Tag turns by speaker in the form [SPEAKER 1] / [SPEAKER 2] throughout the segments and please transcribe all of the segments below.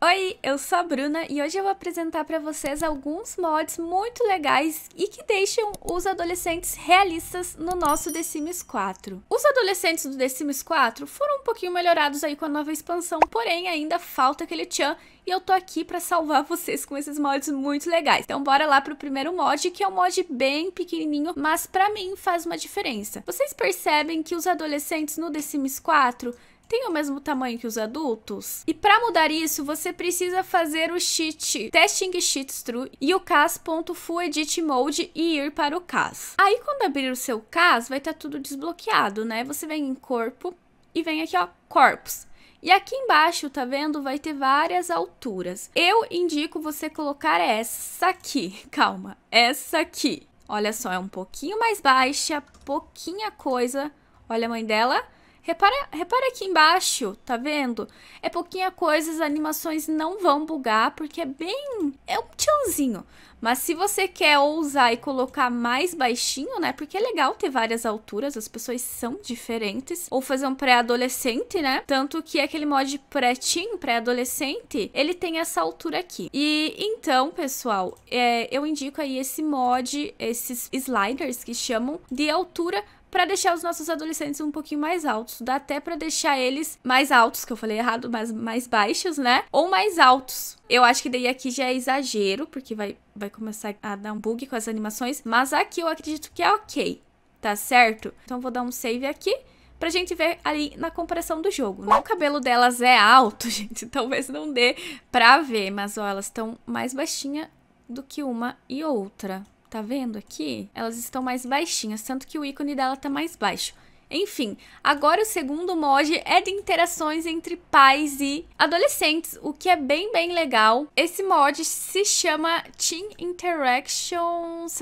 [SPEAKER 1] Oi, eu sou a Bruna e hoje eu vou apresentar para vocês alguns mods muito legais e que deixam os adolescentes realistas no nosso The Sims 4. Os adolescentes do The Sims 4 foram um pouquinho melhorados aí com a nova expansão, porém ainda falta aquele tchan e eu tô aqui para salvar vocês com esses mods muito legais. Então bora lá pro primeiro mod, que é um mod bem pequenininho, mas para mim faz uma diferença. Vocês percebem que os adolescentes no The Sims 4 tem o mesmo tamanho que os adultos? E para mudar isso, você precisa fazer o cheat testing cheat true e o edit cas.fullEditMode e ir para o cas. Aí quando abrir o seu cas, vai estar tá tudo desbloqueado, né? Você vem em corpo e vem aqui ó, corpos. E aqui embaixo, tá vendo? Vai ter várias alturas. Eu indico você colocar essa aqui. Calma, essa aqui. Olha só, é um pouquinho mais baixa, pouquinha coisa. Olha a mãe dela. Repara, repara aqui embaixo, tá vendo? É pouquinha coisa, as animações não vão bugar, porque é bem... é um tchãozinho. Mas se você quer ousar e colocar mais baixinho, né? Porque é legal ter várias alturas, as pessoas são diferentes. Ou fazer um pré-adolescente, né? Tanto que aquele mod pré-teen, pré-adolescente, ele tem essa altura aqui. E então, pessoal, é, eu indico aí esse mod, esses sliders que chamam de altura para deixar os nossos adolescentes um pouquinho mais altos. Dá até para deixar eles mais altos, que eu falei errado, mas mais baixos, né? Ou mais altos. Eu acho que daí aqui já é exagero, porque vai, vai começar a dar um bug com as animações. Mas aqui eu acredito que é ok, tá certo? Então vou dar um save aqui pra gente ver ali na comparação do jogo. Né? O cabelo delas é alto, gente, talvez não dê pra ver, mas ó, elas estão mais baixinha do que uma e outra. Tá vendo aqui? Elas estão mais baixinhas, tanto que o ícone dela tá mais baixo. Enfim, agora o segundo mod é de interações entre pais e adolescentes, o que é bem, bem legal. Esse mod se chama Teen Interactions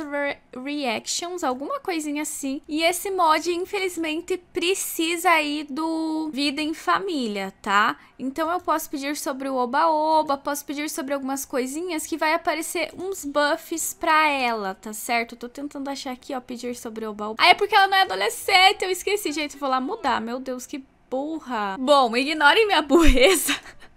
[SPEAKER 1] Reactions, alguma coisinha assim. E esse mod, infelizmente, precisa aí do Vida em Família, tá? Então eu posso pedir sobre o oba-oba, posso pedir sobre algumas coisinhas que vai aparecer uns buffs pra ela, tá certo? Eu tô tentando achar aqui, ó, pedir sobre o oba-oba. Ah, é porque ela não é adolescente, eu esqueci, gente, vou lá mudar. Meu Deus, que burra. Bom, ignorem minha burreza.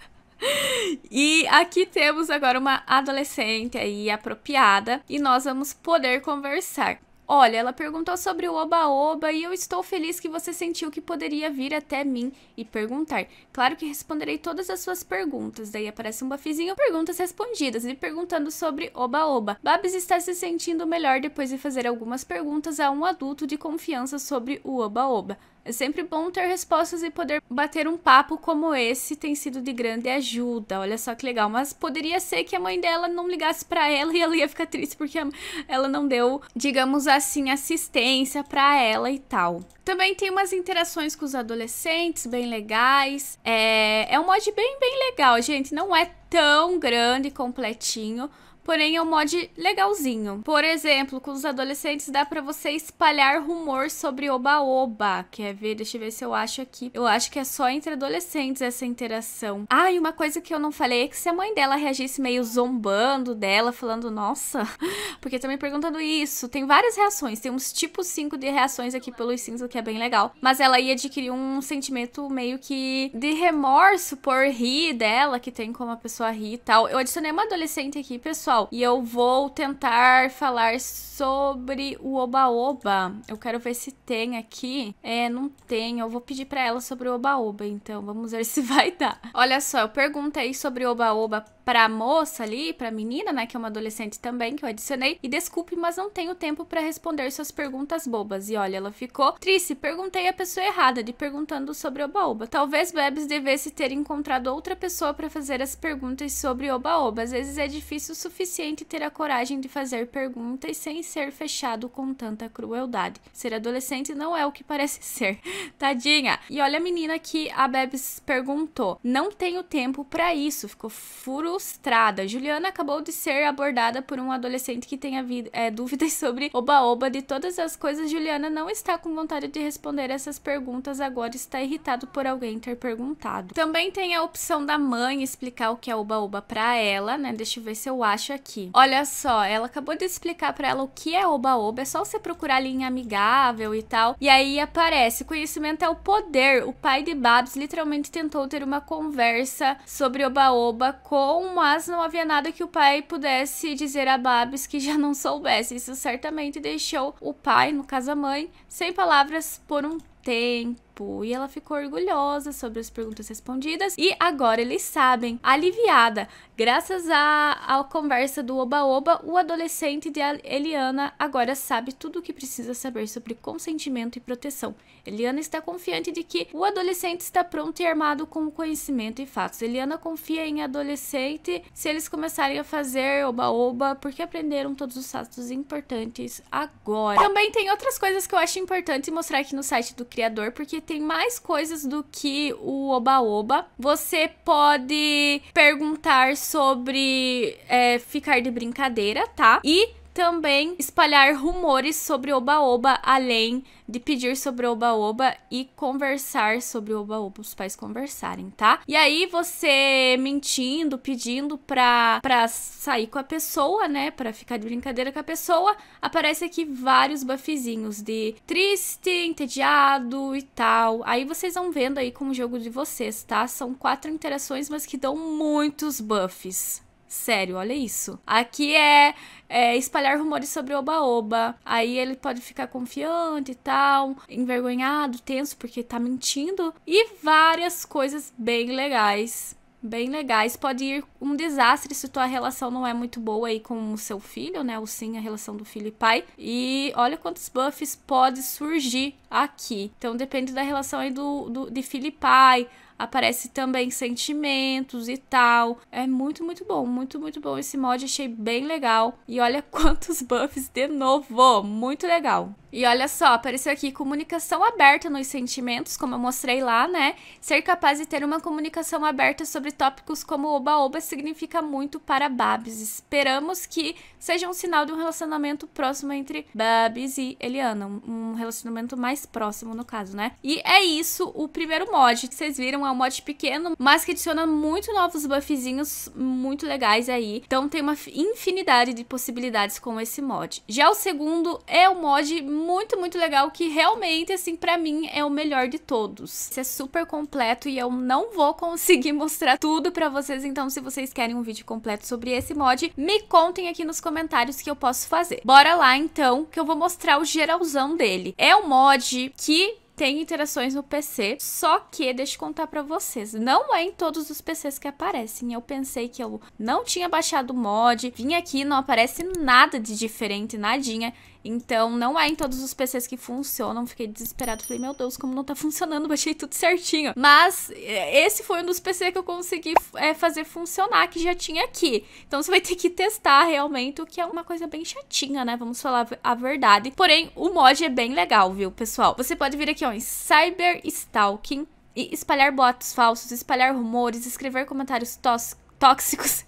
[SPEAKER 1] E aqui temos agora uma adolescente aí apropriada e nós vamos poder conversar. Olha, ela perguntou sobre o oba-oba e eu estou feliz que você sentiu que poderia vir até mim e perguntar. Claro que responderei todas as suas perguntas. Daí aparece um bafizinho, perguntas respondidas, e perguntando sobre oba-oba. Babs está se sentindo melhor depois de fazer algumas perguntas a um adulto de confiança sobre o oba-oba. É sempre bom ter respostas e poder bater um papo como esse tem sido de grande ajuda. Olha só que legal. Mas poderia ser que a mãe dela não ligasse para ela e ela ia ficar triste porque ela não deu, digamos assim, assistência para ela e tal. Também tem umas interações com os adolescentes bem legais. É, é um mod bem, bem legal, gente. Não é tão grande e completinho, porém é um mod legalzinho. Por exemplo, com os adolescentes dá pra você espalhar rumor sobre oba-oba. Quer ver? Deixa eu ver se eu acho aqui. Eu acho que é só entre adolescentes essa interação. Ah, e uma coisa que eu não falei é que se a mãe dela reagisse meio zombando dela, falando, nossa, porque tá me perguntando isso, tem várias reações, tem uns tipos 5 de reações aqui pelo cinza que é bem legal, mas ela ia adquirir um sentimento meio que de remorso por rir dela, que tem como a pessoa rir e tal. Eu adicionei uma adolescente aqui, pessoal, e eu vou tentar falar sobre o Oba-Oba. Eu quero ver se tem aqui. É, não tem. Eu vou pedir para ela sobre o Oba-Oba, então vamos ver se vai dar. Olha só, eu perguntei sobre Oba-Oba pra moça ali, pra menina, né, que é uma adolescente também, que eu adicionei. E desculpe, mas não tenho tempo para responder suas perguntas bobas. E olha, ela ficou triste. Perguntei a pessoa errada, de perguntando sobre Oba-Oba. Talvez Webbs devesse ter encontrado outra pessoa para fazer as perguntas sobre Oba-Oba. Às vezes é difícil o suficiente suficiente ter a coragem de fazer perguntas sem ser fechado com tanta crueldade. Ser adolescente não é o que parece ser. Tadinha. E olha a menina que a Bebs perguntou. Não tenho tempo para isso. Ficou frustrada. Juliana acabou de ser abordada por um adolescente que tem é, dúvidas sobre oba-oba de todas as coisas. Juliana não está com vontade de responder essas perguntas agora. Está irritado por alguém ter perguntado. Também tem a opção da mãe explicar o que é oba-oba para ela, né? Deixa eu ver se eu acho embaixo aqui. Olha só, ela acabou de explicar para ela o que é oba-oba, é só você procurar ali em amigável e tal. E aí aparece, conhecimento é o poder. O pai de Babs literalmente tentou ter uma conversa sobre oba-oba com, mas não havia nada que o pai pudesse dizer a Babs que já não soubesse. Isso certamente deixou o pai, no caso a mãe, sem palavras por um tempo grupo e ela ficou orgulhosa sobre as perguntas respondidas e agora eles sabem, aliviada. Graças à a, a conversa do Oba-Oba, o adolescente de Eliana agora sabe tudo o que precisa saber sobre consentimento e proteção. Eliana está confiante de que o adolescente está pronto e armado com conhecimento e fatos. Eliana confia em adolescente se eles começarem a fazer Oba-Oba porque aprenderam todos os fatos importantes agora. Também tem outras coisas que eu acho importante mostrar aqui no site do criador, porque tem mais coisas do que o oba-oba. Você pode perguntar sobre é, ficar de brincadeira, tá? E também espalhar rumores sobre Oba-Oba, além de pedir sobre Oba-Oba e conversar sobre Oba-Oba, os pais conversarem, tá? E aí você mentindo, pedindo pra, pra sair com a pessoa, né? Pra ficar de brincadeira com a pessoa, aparece aqui vários buffzinhos de triste, entediado e tal. Aí vocês vão vendo aí com o jogo de vocês, tá? São quatro interações, mas que dão muitos buffs sério, olha isso. Aqui é, é espalhar rumores sobre oba-oba. Aí ele pode ficar confiante e tal, envergonhado, tenso, porque tá mentindo. E várias coisas bem legais bem legais. Pode ir um desastre se tua relação não é muito boa aí com o seu filho, né? Ou sim, a relação do filho e pai. E olha quantos buffs pode surgir aqui. Então depende da relação aí do, do de filho e pai aparece também sentimentos e tal. É muito, muito bom, muito, muito bom esse mod, achei bem legal. E olha quantos buffs de novo, muito legal. E olha só, apareceu aqui comunicação aberta nos sentimentos, como eu mostrei lá, né? Ser capaz de ter uma comunicação aberta sobre tópicos como oba-oba significa muito para Babs. Esperamos que seja um sinal de um relacionamento próximo entre Babs e Eliana, um relacionamento mais próximo no caso, né? E é isso, o primeiro mod que vocês viram é um mod pequeno, mas que adiciona muito novos buffzinhos muito legais aí. Então tem uma infinidade de possibilidades com esse mod. Já o segundo é um mod muito, muito legal que realmente, assim, para mim é o melhor de todos. Esse é super completo e eu não vou conseguir mostrar tudo para vocês, então se vocês querem um vídeo completo sobre esse mod, me contem aqui nos comentários que eu posso fazer. Bora lá, então, que eu vou mostrar o geralzão dele. É um mod que tem interações no PC, só que, deixa eu contar pra vocês, não é em todos os PCs que aparecem. Eu pensei que eu não tinha baixado o mod, vim aqui, não aparece nada de diferente, nadinha. Então, não é em todos os PCs que funcionam. Fiquei desesperado. Falei, meu Deus, como não tá funcionando? Baixei tudo certinho. Mas eh, esse foi um dos PCs que eu consegui é, fazer funcionar, que já tinha aqui. Então, você vai ter que testar realmente, o que é uma coisa bem chatinha, né? Vamos falar a verdade. Porém, o mod é bem legal, viu, pessoal? Você pode vir aqui, ó, em Cyber Stalking e espalhar boatos falsos, espalhar rumores, escrever comentários tóxicos tóxicos,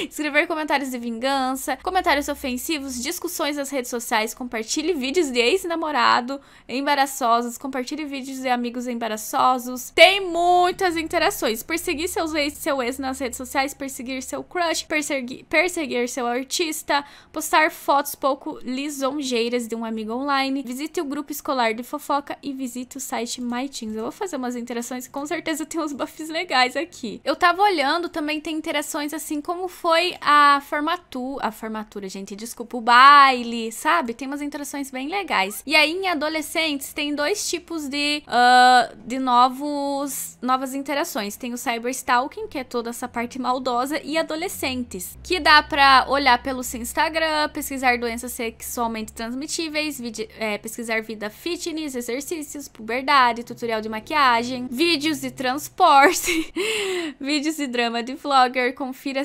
[SPEAKER 1] escrever comentários de vingança, comentários ofensivos, discussões nas redes sociais, compartilhe vídeos de ex-namorado embaraçosos, compartilhe vídeos de amigos embaraçosos. Tem muitas interações. Perseguir seus ex, seu ex nas redes sociais, perseguir seu crush, perseguir, perseguir seu artista, postar fotos pouco lisonjeiras de um amigo online, visite o grupo escolar de fofoca e visite o site MyTeams. Eu vou fazer umas interações, com certeza tem uns buffs legais aqui. Eu tava olhando, também tem interações interações assim, como foi a formatura, a formatura, gente, desculpa, o baile, sabe? Tem umas interações bem legais. E aí em adolescentes tem dois tipos de, uh, de novos, novas interações. Tem o cyberstalking, que é toda essa parte maldosa, e adolescentes, que dá pra olhar pelo seu Instagram, pesquisar doenças sexualmente transmitíveis, é, pesquisar vida fitness, exercícios, puberdade, tutorial de maquiagem, vídeos de transporte, vídeos de drama de vlogger, confira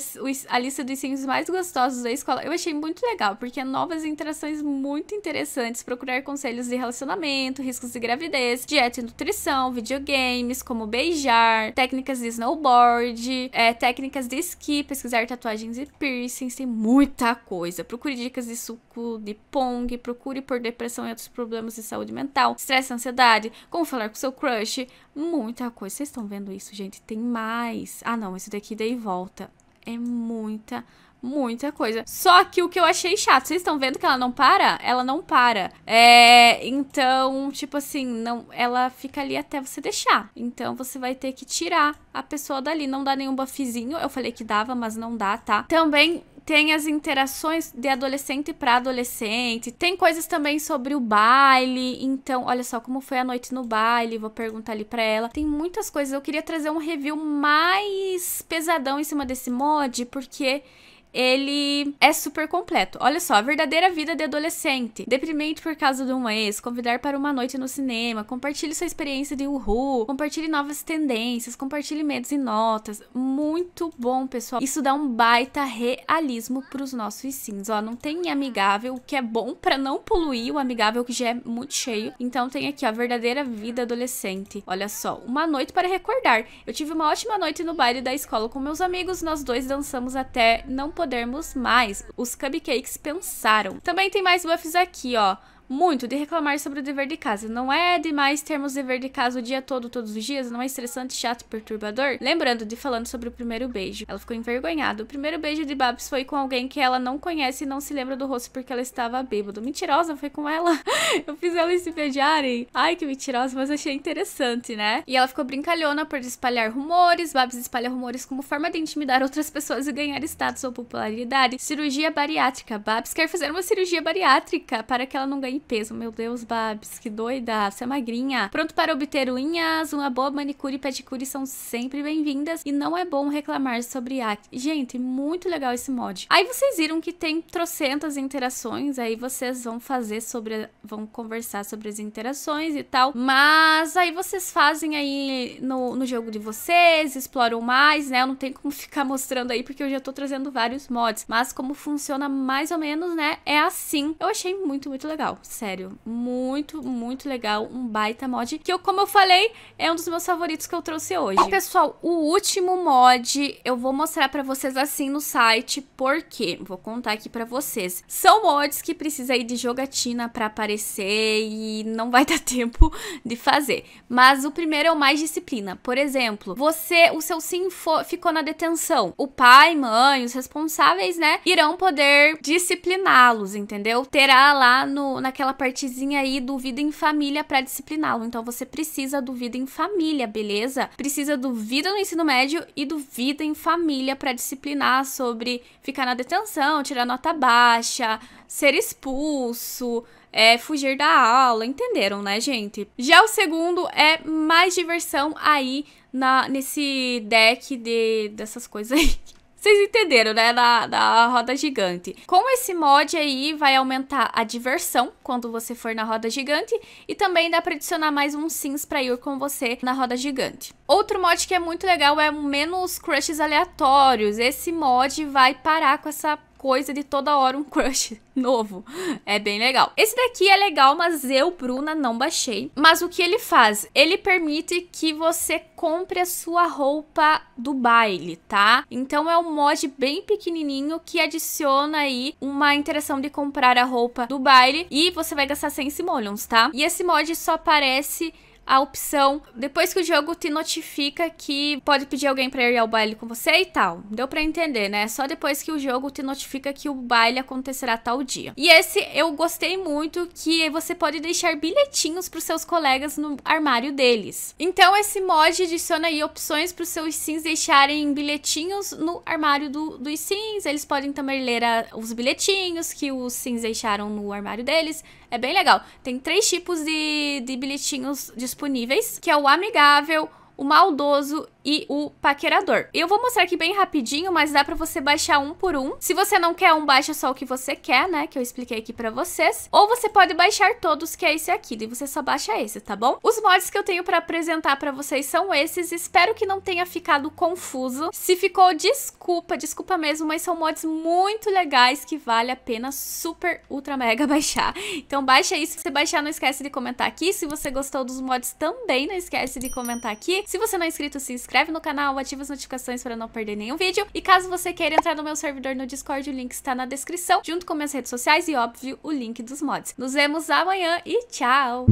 [SPEAKER 1] a lista dos cinco mais gostosos da escola. Eu achei muito legal, porque é novas interações muito interessantes. Procurar conselhos de relacionamento, riscos de gravidez, dieta e nutrição, videogames, como beijar, técnicas de snowboard, é, técnicas de esqui, pesquisar tatuagens e piercings. Tem muita coisa. Procure dicas de suco de pong, procure por depressão e outros problemas de saúde mental, estresse, ansiedade, como falar com seu crush, muita coisa. Vocês estão vendo isso, gente? Tem mais. Ah, não, esse daqui dei volta. É muita muita coisa. Só que o que eu achei chato, vocês estão vendo que ela não para? Ela não para. É, então, tipo assim, não, ela fica ali até você deixar. Então você vai ter que tirar a pessoa dali, não dá nenhum buffzinho. Eu falei que dava, mas não dá, tá? Também tem as interações de adolescente para adolescente, tem coisas também sobre o baile. Então, olha só como foi a noite no baile, vou perguntar ali para ela. Tem muitas coisas. Eu queria trazer um review mais pesadão em cima desse mod, porque ele é super completo. Olha só, a verdadeira vida de adolescente. Deprimente por causa de uma ex, convidar para uma noite no cinema, compartilhe sua experiência de uhu, compartilhe novas tendências, compartilhe medos e notas. Muito bom, pessoal. Isso dá um baita realismo para os nossos sims. Ó, não tem amigável, que é bom para não poluir o amigável que já é muito cheio. Então tem aqui ó, a verdadeira vida adolescente. Olha só, uma noite para recordar. Eu tive uma ótima noite no baile da escola com meus amigos, nós dois dançamos até não podermos mais. Os cupcakes pensaram. Também tem mais buffs aqui, ó muito de reclamar sobre o dever de casa. Não é demais termos dever de casa o dia todo, todos os dias? Não é estressante, chato, perturbador? Lembrando de falando sobre o primeiro beijo. Ela ficou envergonhada. O primeiro beijo de Babs foi com alguém que ela não conhece e não se lembra do rosto porque ela estava bêbada. Mentirosa, foi com ela. Eu fiz elas se beijarem. Ai, que mentirosa, mas achei interessante, né? E ela ficou brincalhona por espalhar rumores. Babs espalha rumores como forma de intimidar outras pessoas e ganhar status ou popularidade. Cirurgia bariátrica. Babs quer fazer uma cirurgia bariátrica para que ela não ganhe peso. Meu Deus, Babs, que doida. Você é magrinha. Pronto para obter unhas, uma boa manicure e pedicure são sempre bem-vindas. E não é bom reclamar sobre acne. Gente, muito legal esse mod. Aí vocês viram que tem trocentas interações. Aí vocês vão fazer sobre... Vão conversar sobre as interações e tal. Mas aí vocês fazem aí no, no jogo de vocês, exploram mais, né? Eu não tenho como ficar mostrando aí, porque eu já tô trazendo vários mods. Mas como funciona mais ou menos, né? É assim. Eu achei muito, muito legal sério, muito, muito legal, um baita mod, que eu, como eu falei, é um dos meus favoritos que eu trouxe hoje. E, pessoal, o último mod eu vou mostrar pra vocês assim no site, porque Vou contar aqui pra vocês. São mods que precisa aí de jogatina pra aparecer e não vai dar tempo de fazer. Mas o primeiro é o mais disciplina. Por exemplo, você, o seu sim ficou na detenção. O pai, mãe, os responsáveis, né, irão poder discipliná-los, entendeu? Terá lá no, na aquela partezinha aí do vida em família para discipliná-lo. Então você precisa do vida em família, beleza? Precisa do vida no ensino médio e do vida em família para disciplinar sobre ficar na detenção, tirar nota baixa, ser expulso, é, fugir da aula, entenderam, né, gente? Já o segundo é mais diversão aí na, nesse deck de, dessas coisas aí. Vocês entenderam, né? Da, da roda gigante. Com esse mod aí, vai aumentar a diversão quando você for na roda gigante. E também dá pra adicionar mais uns sims pra ir com você na roda gigante. Outro mod que é muito legal é menos crushes aleatórios. Esse mod vai parar com essa coisa de toda hora um crush novo. É bem legal. Esse daqui é legal, mas eu, Bruna, não baixei. Mas o que ele faz? Ele permite que você compre a sua roupa do baile, tá? Então é um mod bem pequenininho que adiciona aí uma interação de comprar a roupa do baile e você vai gastar 100 simoleons, tá? E esse mod só aparece a opção depois que o jogo te notifica que pode pedir alguém para ir ao baile com você e tal. Deu para entender, né? Só depois que o jogo te notifica que o baile acontecerá tal dia. E esse eu gostei muito que você pode deixar bilhetinhos para os seus colegas no armário deles. Então esse mod adiciona aí opções para os seus sims deixarem bilhetinhos no armário do, dos sims. Eles podem também ler a, os bilhetinhos que os sims deixaram no armário deles. É bem legal. Tem três tipos de, de bilhetinhos disponíveis, que é o amigável, o maldoso e o paquerador. Eu vou mostrar aqui bem rapidinho, mas dá pra você baixar um por um. Se você não quer um, baixa só o que você quer, né? Que eu expliquei aqui pra vocês. Ou você pode baixar todos, que é esse aqui. E você só baixa esse, tá bom? Os mods que eu tenho pra apresentar pra vocês são esses. Espero que não tenha ficado confuso. Se ficou, desculpa, desculpa mesmo, mas são mods muito legais que vale a pena super, ultra, mega baixar. Então baixa aí. Se você baixar, não esquece de comentar aqui. Se você gostou dos mods, também não esquece de comentar aqui. Se você não é inscrito, se inscreve inscreve no canal, ativa as notificações para não perder nenhum vídeo. E caso você queira entrar no meu servidor no Discord, o link está na descrição, junto com minhas redes sociais e, óbvio, o link dos mods. Nos vemos amanhã e tchau!